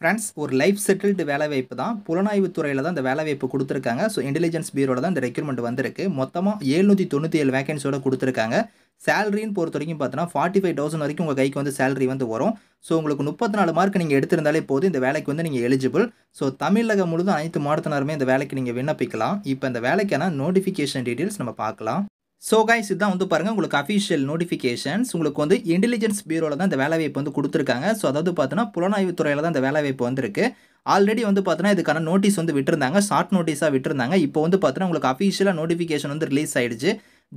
friends ஒரு life settled வேலை வாய்ப்பு தான் புலனாய்வு துறையில் தான் இந்த வேலைவாய்ப்பு கொடுத்துருக்காங்க ஸோ இன்டெலிஜென்ஸ் பியூரோட தான் இந்த ரெக்யூர்மெண்ட் வந்திருக்கு மொத்தமாக எழுநூற்றி தொண்ணூற்றி ஏழு வேகன்சியோட கொடுத்துருக்காங்க சேலரின்னு பொறுத்த வரைக்கும் பார்த்தீங்கன்னா ஃபார்ட்டி ஃபைவ் தௌசண்ட் வரைக்கும் உங்கள் கைக்கு வந்து சேலரி வந்து வரும் ஸோ உங்களுக்கு முப்பத்தி நாலு மார்க் நீங்கள் எடுத்திருந்தாலே போதும் இந்த வேலைக்கு வந்து நீங்கள் எலிஜிபிள் ஸோ தமிழகம் முழுதும் அனைத்து மாவட்டத்தினருமே இந்த வேலைக்கு நீங்கள் விண்ணப்பிக்கலாம் இப்போ இந்த வேலைக்கான நோட்டிஃபிகேஷன் டீட்டெயில்ஸ் நம்ம பார்க்கலாம் ஸோ கைஸ் இதுதான் வந்து பாருங்கள் உங்களுக்கு அஃபிஷியல் நோட்டிஃபிகேஷன்ஸ் உங்களுக்கு வந்து இன்டெலிஜென்ஸ் பியூரோவில் தான் இந்த வேலைவாய்ப்பு வந்து கொடுத்துருக்காங்க ஸோ அதாவது பார்த்தோன்னா புலனாய்வு துறையில் தான் இந்த வேலைவாய்ப்பு வந்திருக்கு ஆல்ரெடி வந்து பார்த்தோன்னா இதுக்கான நோட்டீஸ் வந்து விட்டுருந்தாங்க ஷார்ட் நோட்டீஸாக விட்டுருந்தாங்க இப்போ வந்து பார்த்தோன்னா உங்களுக்கு அஃபிஷியலாக நோட்டிஃபிகேஷன் வந்து ரிலீஸ் ஆகிடுச்சு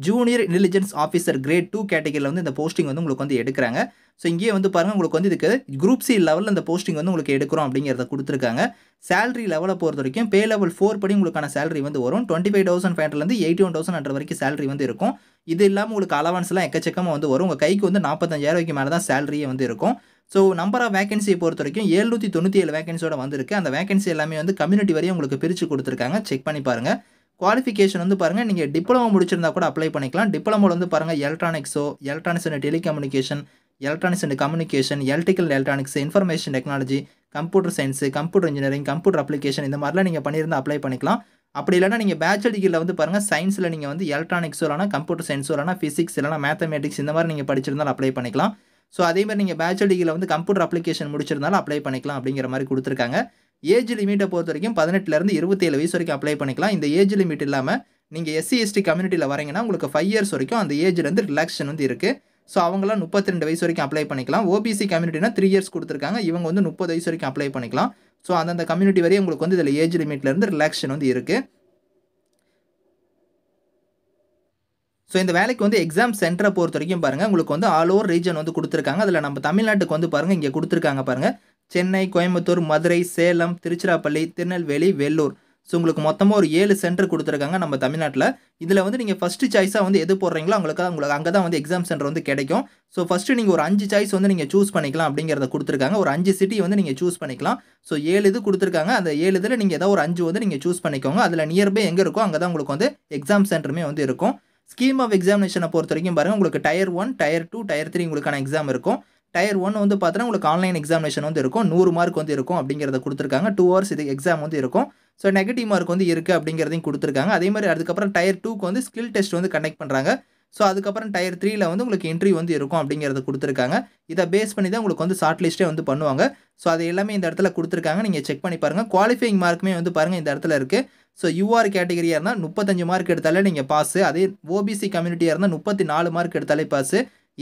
junior intelligence officer grade two கேட்டகரியில் வந்து இந்த போஸ்டிங் வந்து உங்களுக்கு வந்து எடுக்கிறாங்க ஸோ இங்கேயே வந்து பாருங்கள் உங்களுக்கு வந்து இதுக்கு குரூப் சி லெவலில் இந்த போஸ்டிங் வந்து உங்களுக்கு எடுக்கிறோம் அப்படிங்கிறத கொடுத்துருக்காங்க சேலரி லெவலை பொறுத்த வரைக்கும் பே லெவல் ஃபோர் படி உங்களுக்கான சேலரி வந்து வரும் டுவெண்ட்டி ஃபைவ் தௌசண்ட் ஃபைவ் ஹண்ட்ரட்லேருந்து எயிட்டி ஒன் தௌசண்ட் ஹண்ட்ரட் வரைக்கும் சேலரி வந்து இருக்கும் இது இல்லாமல் உங்களுக்கு அலவன்ஸ்லாம் எக்கச்சக்கமாக வந்து வரும் உங்கள் கைக்கு வந்து நாற்பத்தஞ்சாயிரம் ரூபாய்க்கு மேலே தான் சேலரியே வந்து இருக்கும் ஸோ நம்பர் ஆஃப் வேகன்சியை பொறுத்த வரைக்கும் எழுநூற்றி தொண்ணூற்றி ஏழு வேகன்சியோட வந்திருக்கு அந்த வேகன்சி எல்லாமே வந்து கம்யூனிட்டி வரையும் உங்களுக்கு பிரித்து கொடுத்துருக்காங்க செக் பண்ணி பாருங்கள் குவாலிஃபிகேஷன் வந்து பாருங்கள் நீங்கள் டிப்ளமோ முடிச்சிருந்தா கூட அப்ளை பண்ணிக்கலாம் டிப்ளமோவில் வந்து பாருங்கள் எலக்ட்ரானிக்ஸோ electronics and telecommunication electronics and communication electrical electronics information technology computer science computer engineering computer application இந்த மாதிரிலாம் நீங்கள் பண்ணியிருந்தா அப்ளை பண்ணிக்கலாம் அப்படி இல்லைனா நீங்கள் பேச்சுலர் டிகிரியில் வந்து பாருங்கள் சயின்ஸில் நீங்கள் வந்து எலக்ட்ரானிக்ஸோ இல்லைனா கம்ப்யூட்டர் சயின்ஸோ இல்லைனா ஃபிசிக்ஸ் இல்லைனா மேத்தமெட்டிக்ஸ் இந்த மாதிரி நீங்கள் படிச்சிருந்தாலும் அப்ளை பண்ணிக்கலாம் ஸோ அதே மாதிரி நீங்கள் பேச்சுலர் டிகிரியில் வந்து கம்ப்யூட்டர் அப்ளிகேஷன் முடிச்சிருந்தாலும் அப்ளை பண்ணிக்கலாம் அப்படிங்கிற மாதிரி கொடுத்துருக்காங்க ஏஜ் லிமிட்டை பொறுத்த வரைக்கும் பதினெட்டுலேருந்து இருபத்தேழு வயசு வரைக்கும் அப்ளை பண்ணிக்கலாம் இந்த ஏஜ் லிமிட் இல்லாமல் நீங்கள் எஸ்சி எஸ்டி கம்யூனிட்டியில் வரீங்கன்னா உங்களுக்கு ஃபைவ் இயர்ஸ் வரைக்கும் அந்த ஏஜ்லேருந்து ரிலாக்ஷன் வந்து இருக்குது ஸோ அவங்களாம் முப்பத்தி ரெண்டு வயசு வரைக்கும் அப்ளை பண்ணிக்கலாம் ஓபிசி கம்யூனிட்டினா த்ரீ இயர்ஸ் கொடுத்துருக்காங்க இவங்க வந்து முப்பது வயசு வரைக்கும் அப்ளை பண்ணிக்கலாம் ஸோ அந்தந்த கம்யூனிட்டி வரையும் உங்களுக்கு வந்து இதில் ஏஜ் லிமிட்லேருந்து ரிலாக்ஷன் வந்து இருக்குது ஸோ இந்த வேலைக்கு வந்து எக்ஸாம் சென்டரை பொறுத்த வரைக்கும் பாருங்கள் உங்களுக்கு வந்து ஆல் ஓவர் ரீஜன் வந்து கொடுத்துருக்காங்க அதில் நம்ம தமிழ்நாட்டுக்கு வந்து பாருங்கள் இங்கே கொடுத்துருக்காங்க பாருங்கள் சென்னை கோயம்புத்தூர் மதுரை சேலம் திருச்சிராப்பள்ளி திருநெல்வேலி வெள்ளூர் ஸோ உங்களுக்கு மொத்தமாக ஒரு ஏழு சென்டர் கொடுத்துருக்காங்க நம்ம தமிழ்நாட்டில் இதில் வந்து நீங்கள் ஃபஸ்ட்டு சாய்ஸாக வந்து எது போடுறீங்களோ உங்களுக்கு உங்களுக்கு அங்கே தான் வந்து எக்ஸாம் சென்டர் வந்து கிடைக்கும் ஸோ ஃபஸ்ட்டு நீங்கள் ஒரு அஞ்சு சாய்ஸ் வந்து நீங்கள் சூஸ் பண்ணிக்கலாம் அப்படிங்கிறத கொடுத்துருக்காங்க ஒரு அஞ்சு சிட்டி வந்து நீங்கள் சூஸ் பண்ணிக்கலாம் ஸோ ஏழு இது கொடுத்துருக்காங்க அந்த ஏழு இதில் நீங்கள் ஏதாவது ஒரு அஞ்சு வந்து நீங்கள் சூஸ் பண்ணிக்கோங்க அதில் நியர்பை எங்கே இருக்கோ அங்கே தான் உங்களுக்கு வந்து எக்ஸாம் சென்டருமே வந்து இருக்கும் ஸ்கீம் ஆஃப் எக்ஸாமினேஷனை பொறுத்த வரைக்கும் பாருங்கள் உங்களுக்கு tier one tier two tier three உங்களுக்கான எக்ஸாம் இருக்கும் டயர் ஒன் வந்து பார்த்தோன்னா உங்களுக்கு ஆன்லைன் எக்ஸாமினேஷன் வந்து இருக்கும் நூறு மார்க் வந்து இருக்கும் அப்படிங்கிறத கொடுத்துருக்காங்க டூ ஹவர்ஸ் இது எக்ஸாம் வந்து இருக்கும் ஸோ நெகட்டிவ் மார்க் வந்து இருக்குது அப்படிங்கிறதையும் கொடுத்துருக்காங்க அதே மாதிரி அதுக்கப்புறம் டயர் டூக்கு வந்து ஸ்கில் டெஸ்ட் வந்து கண்டக்ட் பண்ணுறாங்க ஸோ அதுக்கப்புறம் டயர் த்ரீயில் வந்து உங்களுக்கு என்ட்ரி வந்து இருக்கும் அப்படிங்கிறத கொடுத்துருக்காங்க இதை பேஸ் பண்ணி தான் உங்களுக்கு வந்து ஷார்ட் லிஸ்ட்டே வந்து பண்ணுவாங்க ஸோ அது எல்லாமே இந்த இடத்துல கொடுத்துருக்காங்க நீங்கள் செக் பண்ணி பாருங்கள் குவாலிஃபைங் மார்க்குமே வந்து பாருங்கள் இந்த இடத்துல இருக்குது ஸோ யூஆர் கேட்டகரியாக இருந்தால் முப்பத்தஞ்சு மார்க் எடுத்தாலே நீங்கள் பாஸ் அதே ஓபிசி கம்யூனிட்டியாக இருந்தால் முப்பத்தி நாலு மார்க் எடுத்தாலே பாஸ்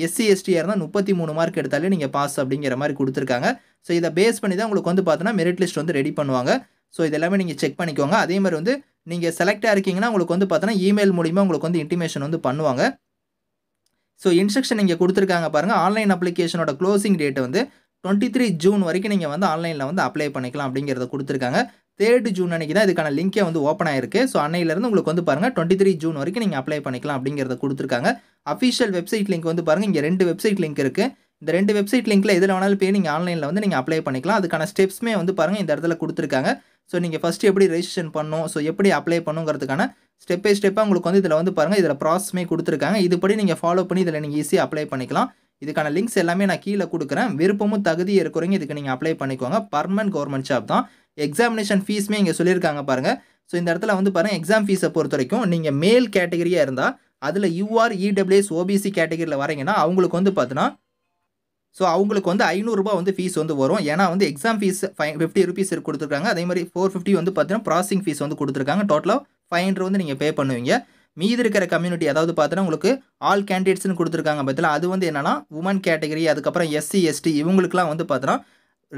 எஸ்சி எஸ்டியாக இருந்தால் முப்பத்தி மூணு மார்க் எடுத்தாலே நீங்கள் பாஸ் அப்படிங்கிற மாதிரி கொடுத்துருக்காங்க ஸோ இதை பேஸ் பண்ணி தான் உங்களுக்கு வந்து பார்த்தோன்னா மெரிட் லிஸ்ட் வந்து ரெடி பண்ணுவாங்க ஸோ இதெல்லாமே நீங்கள் செக் பண்ணிக்கோங்க அதே மாதிரி வந்து நீங்கள் செலக்டாக இருக்கீங்கன்னா உங்களுக்கு வந்து பார்த்தோன்னா இமெயில் மூலிமா உங்களுக்கு வந்து இன்டிமேஷன் வந்து பண்ணுவாங்க ஸோ இன்ஸ்ட்ரக்ஷன் நீங்கள் கொடுத்துருக்காங்க பாருங்கள் ஆன்லைன் அப்ளிகேஷனோட க்ளோசிங் டேட் வந்து டுவெண்ட்டி த்ரீ ஜூன் வரைக்கும் நீங்கள் வந்து ஆன்லைனில் வந்து அப்ளை பண்ணிக்கலாம் அப்படிங்கிறத கொடுத்துருக்காங்க தேர்ட் ஜூன் அன்றைக்கி தான் இதுக்கான லிங்கே வந்து ஓப்பன் ஆயிருக்கு ஸோ அன்னையிலேருந்து உங்களுக்கு வந்து பாருங்கள் டுவெண்ட்டி த்ரீ ஜூன் வரைக்கும் நீங்கள் அப்ளை பண்ணிக்கலாம் அப்படிங்கிறத கொடுத்துருக்காங்க அஃபிஷியல் வெப்சைட் லிங்க் வந்து பாருங்கள் இங்கே ரெண்டு வெப்சைட் லிங்க் இருக்குது இந்த ரெண்டு வெப்சைட் லிங்க்கில் எதில் வேணாலும் போய் நீங்கள் ஆன்லைனில் வந்து நீங்கள் அப்ளை பண்ணிக்கலாம் அதுக்கான ஸ்டெப்ஸுமே வந்து பாருங்கள் இந்த இடத்துல கொடுத்துருக்காங்க ஸோ நீங்கள் ஃபஸ்ட்டு எப்படி ரெஜிஸ்ட்ரேஷன் பண்ணணும் ஸோ எப்படி அப்ளை பண்ணுங்கிறதுக்கான ஸ்டெப் பை ஸ்டெப்பாக உங்களுக்கு வந்து இதில் வந்து பாருங்கள் இதில் ப்ராசஸ்மே கொடுத்துருக்காங்க இதுபடி நீங்கள் ஃபாலோ பண்ணி இதில் நீங்கள் ஈஸியாக அப்ளை பண்ணிக்கலாம் இதுக்கான லிங்க்ஸ் எல்லாமே நான் கீழே கொடுக்குறேன் விருப்பமும் தகுதி இருக்கிறவங்க இதுக்கு நீங்கள் அப்ளை பண்ணிக்கோங்க பர்மனன்ட் கவர்மெண்ட் ஜாப் தான் எக்ஸாமினேஷன் ஃபீஸுமே இங்கே சொல்லியிருக்காங்க பாருங்கள் ஸோ இந்த இடத்துல வந்து பாருங்கள் எக்ஸாம் ஃபீஸை பொறுத்த வரைக்கும் நீங்கள் மேல் கேட்டகரியாக இருந்தால் அதில் யூஆர் இடபிள்யூஎஸ் ஓபிசி e கேட்டகரியில் வரீங்கன்னா அவங்களுக்கு வந்து பார்த்தோன்னா ஸோ அவங்களுக்கு வந்து ஐநூறுரூபா வந்து ஃபீஸ் வந்து வரும் ஏன்னா வந்து exam fees five fifty rupees கொடுத்துருக்காங்க அதே மாதிரி ஃபோர் ஃபிஃப்டி வந்து பார்த்தீங்கன்னா ப்ராசிங் ஃபீஸ் வந்து கொடுத்துருக்காங்க டோட்டலாக ஃபைவ் ஹண்ட்ரட் வந்து நீங்கள் பே பண்ணுவீங்க மீதி இருக்கிற கம்யூனிட்டி அதாவது பார்த்தோன்னா உங்களுக்கு ஆல் கேண்டிடேட்ஸ்னு கொடுத்துருக்காங்க பார்த்தீங்கன்னா அது வந்து என்னென்னா உமன் கேட்டகரி அதுக்கப்புறம் எஸ்சி எஸ்டி இவங்களுக்குலாம் வந்து பார்த்தீங்கன்னா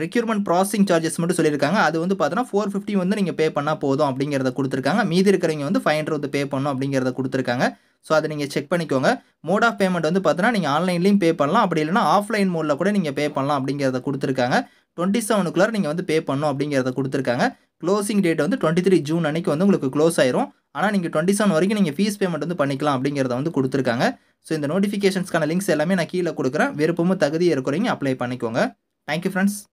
ரெக்யூர்மெண்ட் ப்ராசஸிங் சார்ஜஸ் மட்டும் சொல்லியிருக்காங்க அது வந்து பார்த்தீங்கன்னா ஃபோர் ஃபிஃப்டி வந்து நீங்கள் பே பண்ணால் போதும் அப்படிங்கிறத கொடுத்துருக்காங்க மீதி இருக்கிறவங்க வந்து ஃபைவ் ஹண்ட்ரட் பே பண்ணணும் அப்படிங்கிறத கொடுத்துருக்காங்க ஸோ அதை நீங்கள் செக் பண்ணிக்கோங்க மோட் ஆஃப் பேமெண்ட் வந்து பார்த்தீங்கன்னா நீங்கள் ஆன்லைன்லையும் பே பண்ணலாம் அப்படி இல்லைனா ஆஃப்லைன் மோடில் கூட நீங்கள் பே பண்ணலாம் அப்படிங்கிறத கொடுத்துருக்காங்க டுவெண்ட்டி செவனுக்குள்ளே நீங்கள் வந்து பே பண்ணணும் அப்படிங்கிறத கொடுத்துருக்காங்க க்ளோசிங் டேட் வந்து டுவெண்ட்டி த்ரீ ஜூன் அன்னைக்கு வந்து உங்களுக்கு க்ளோஸ் ஆயிரும் ஆனால் நீங்கள் டுவெண்ட்டி செவன் வரைக்கும் நீங்கள் ஃபீஸ் பேமெண்ட் வந்து பண்ணிக்கலாம் அப்படிங்கிறத வந்து கொடுத்துருக்காங்க ஸோ இந்த நோட்டிஃபிகேஷன்ஸ்க்கான லிங்க்ஸ் எல்லாமே நான் கீழே கொடுக்குறேன் விருப்பமும் தகுதி இருக்கிறவங்க அப்ளை பண்ணிக்கோங்க தேங்க்யூ ஃப்ரெண்ட்ஸ்